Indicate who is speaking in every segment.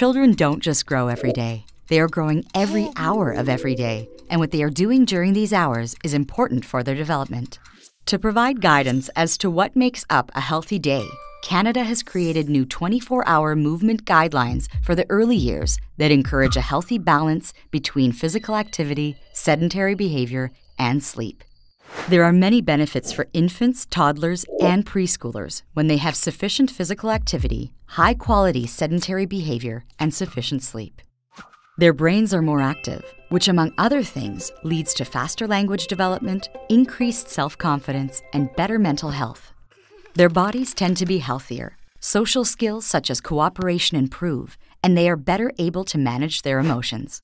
Speaker 1: Children don't just grow every day. They are growing every oh. hour of every day, and what they are doing during these hours is important for their development. To provide guidance as to what makes up a healthy day, Canada has created new 24 hour movement guidelines for the early years that encourage a healthy balance between physical activity, sedentary behavior, and sleep. There are many benefits for infants, toddlers, and preschoolers when they have sufficient physical activity high quality sedentary behavior, and sufficient sleep. Their brains are more active, which, among other things, leads to faster language development, increased self confidence, and better mental health. Their bodies tend to be healthier, social skills such as cooperation improve, and they are better able to manage their emotions.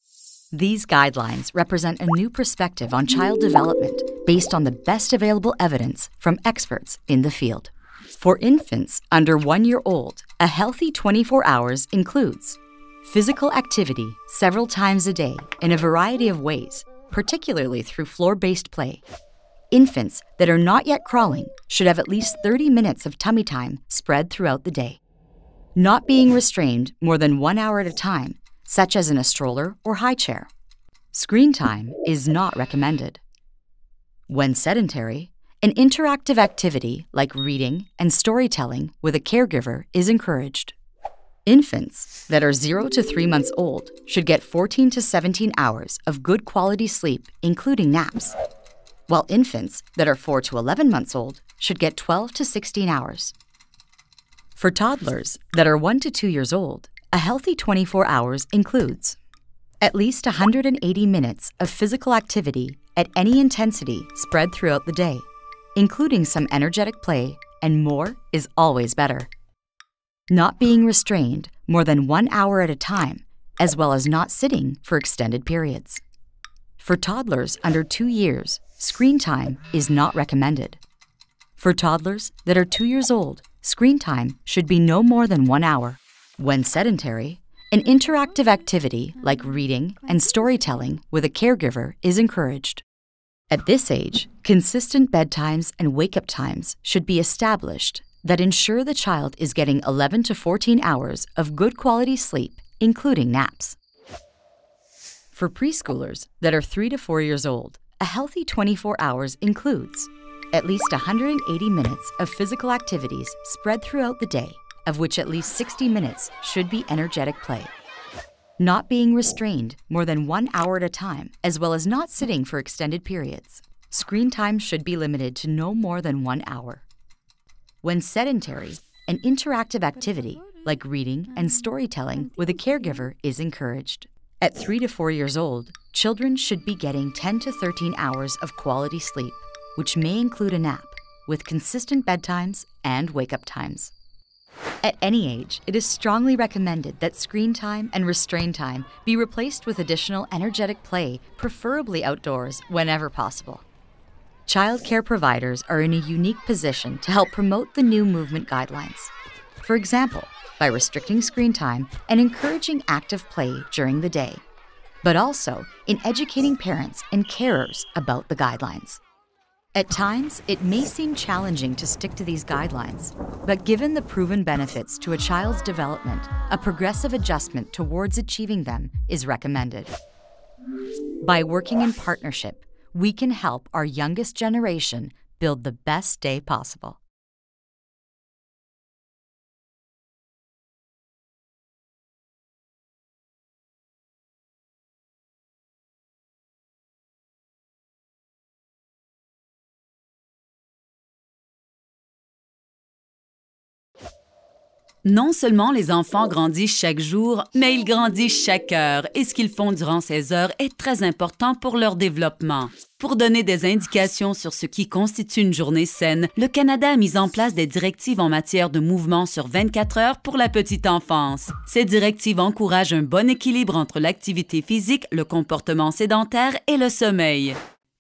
Speaker 1: These guidelines represent a new perspective on child development based on the best available evidence from experts in the field. For infants under one year old, a healthy 24 hours includes physical activity several times a day in a variety of ways, particularly through floor based play. Infants that are not yet crawling should have at least 30 minutes of tummy time spread throughout the day. Not being restrained more than one hour at a time, such as in a stroller or high chair. Screen time is not recommended. When sedentary, an interactive activity like reading and storytelling with a caregiver is encouraged. Infants that are 0 to 3 months old should get 14 to 17 hours of good quality sleep, including naps, while infants that are 4 to 11 months old should get 12 to 16 hours. For toddlers that are 1 to 2 years old, a healthy 24 hours includes at least 180 minutes of physical activity at any intensity spread throughout the day including some energetic play, and more is always better. Not being restrained more than one hour at a time, as well as not sitting for extended periods. For toddlers under two years, screen time is not recommended. For toddlers that are two years old, screen time should be no more than one hour. When sedentary, an interactive activity like reading and storytelling with a caregiver is encouraged. At this age, consistent bedtimes and wake up times should be established that ensure the child is getting 11 to 14 hours of good quality sleep, including naps. For preschoolers that are 3 to 4 years old, a healthy 24 hours includes at least 180 minutes of physical activities spread throughout the day, of which at least 60 minutes should be energetic play not being restrained more than one hour at a time, as well as not sitting for extended periods. Screen time should be limited to no more than one hour. When sedentary, an interactive activity, like reading and storytelling with a caregiver, is encouraged. At 3 to 4 years old, children should be getting 10 to 13 hours of quality sleep, which may include a nap, with consistent bedtimes and wake up times. At any age, it is strongly recommended that screen time and restrain time be replaced with additional energetic play, preferably outdoors, whenever possible. Childcare providers are in a unique position to help promote the new movement guidelines. For example, by restricting screen time and encouraging active play during the day, but also in educating parents and carers about the guidelines. At times, it may seem challenging to stick to these guidelines, but given the proven benefits to a child's development, a progressive adjustment towards achieving them is recommended. By working in partnership, we can help our youngest generation build the best day possible.
Speaker 2: Non seulement les enfants grandissent chaque jour, mais ils grandissent chaque heure et ce qu'ils font durant ces heures est très important pour leur développement. Pour donner des indications sur ce qui constitue une journée saine, le Canada a mis en place des directives en matière de mouvement sur 24 heures pour la petite enfance. Ces directives encouragent un bon équilibre entre l'activité physique, le comportement sédentaire et le sommeil.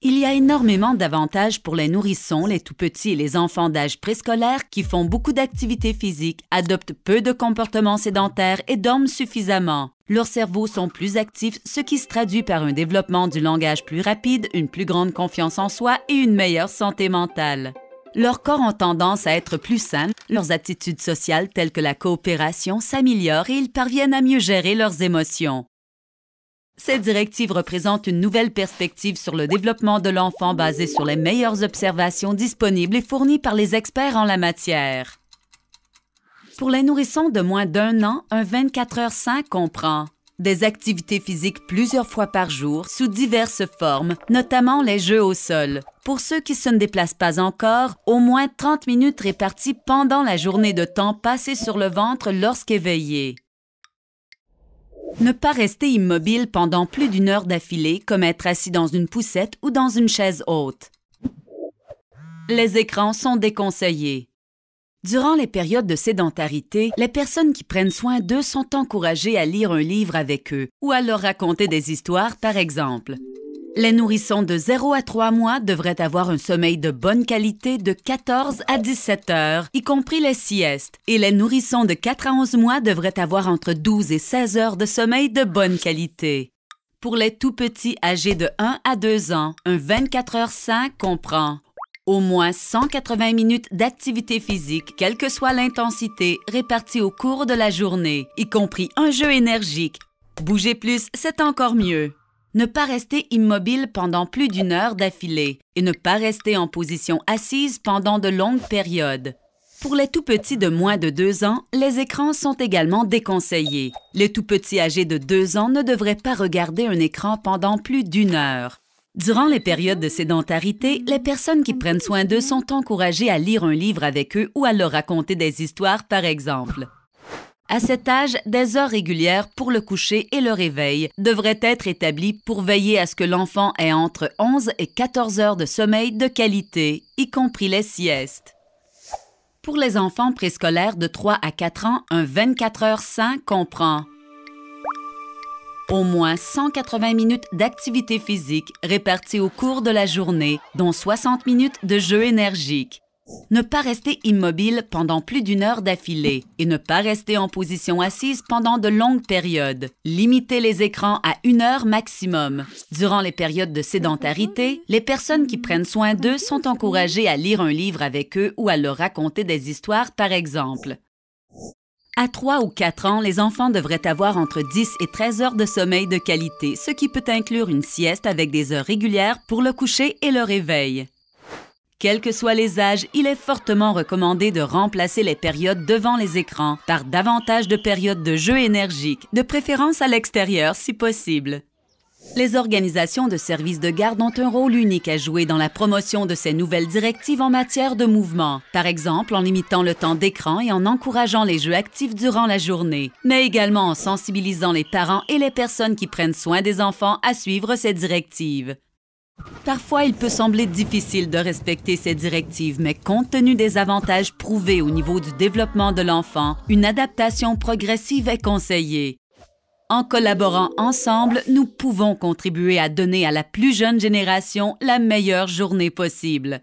Speaker 2: Il y a énormément d'avantages pour les nourrissons, les tout-petits et les enfants d'âge préscolaire qui font beaucoup d'activités physiques, adoptent peu de comportements sédentaires et dorment suffisamment. Leurs cerveaux sont plus actifs, ce qui se traduit par un développement du langage plus rapide, une plus grande confiance en soi et une meilleure santé mentale. Leurs corps ont tendance à être plus sains, leurs attitudes sociales telles que la coopération s'améliorent et ils parviennent à mieux gérer leurs émotions. Cette directive représente une nouvelle perspective sur le développement de l'enfant basée sur les meilleures observations disponibles et fournies par les experts en la matière. Pour les nourrissons de moins d'un an, un 24 heures 5 comprend des activités physiques plusieurs fois par jour sous diverses formes, notamment les jeux au sol. Pour ceux qui se ne déplacent pas encore, au moins 30 minutes réparties pendant la journée de temps passé sur le ventre lorsqu'éveillé. Ne pas rester immobile pendant plus d'une heure d'affilée, comme être assis dans une poussette ou dans une chaise haute. Les écrans sont déconseillés. Durant les périodes de sédentarité, les personnes qui prennent soin d'eux sont encouragées à lire un livre avec eux ou à leur raconter des histoires, par exemple. Les nourrissons de 0 à 3 mois devraient avoir un sommeil de bonne qualité de 14 à 17 heures, y compris les siestes, et les nourrissons de 4 à 11 mois devraient avoir entre 12 et 16 heures de sommeil de bonne qualité. Pour les tout-petits âgés de 1 à 2 ans, un 24 heures 5 comprend au moins 180 minutes d'activité physique, quelle que soit l'intensité, répartie au cours de la journée, y compris un jeu énergique. Bouger plus, c'est encore mieux ne pas rester immobile pendant plus d'une heure d'affilée et ne pas rester en position assise pendant de longues périodes. Pour les tout-petits de moins de deux ans, les écrans sont également déconseillés. Les tout-petits âgés de deux ans ne devraient pas regarder un écran pendant plus d'une heure. Durant les périodes de sédentarité, les personnes qui prennent soin d'eux sont encouragées à lire un livre avec eux ou à leur raconter des histoires, par exemple. À cet âge, des heures régulières pour le coucher et le réveil devraient être établies pour veiller à ce que l'enfant ait entre 11 et 14 heures de sommeil de qualité, y compris les siestes. Pour les enfants préscolaires de 3 à 4 ans, un 24 heures sain comprend au moins 180 minutes d'activité physique réparties au cours de la journée, dont 60 minutes de jeu énergique. Ne pas rester immobile pendant plus d'une heure d'affilée et ne pas rester en position assise pendant de longues périodes. Limiter les écrans à une heure maximum. Durant les périodes de sédentarité, les personnes qui prennent soin d'eux sont encouragées à lire un livre avec eux ou à leur raconter des histoires, par exemple. À 3 ou 4 ans, les enfants devraient avoir entre 10 et 13 heures de sommeil de qualité, ce qui peut inclure une sieste avec des heures régulières pour le coucher et le réveil. Quels que soient les âges, il est fortement recommandé de remplacer les périodes devant les écrans par davantage de périodes de jeux énergiques, de préférence à l'extérieur si possible. Les organisations de services de garde ont un rôle unique à jouer dans la promotion de ces nouvelles directives en matière de mouvement, par exemple en limitant le temps d'écran et en encourageant les jeux actifs durant la journée, mais également en sensibilisant les parents et les personnes qui prennent soin des enfants à suivre ces directives. Parfois, il peut sembler difficile de respecter ces directives, mais compte tenu des avantages prouvés au niveau du développement de l'enfant, une adaptation progressive est conseillée. En collaborant ensemble, nous pouvons contribuer à donner à la plus jeune génération la meilleure journée
Speaker 1: possible.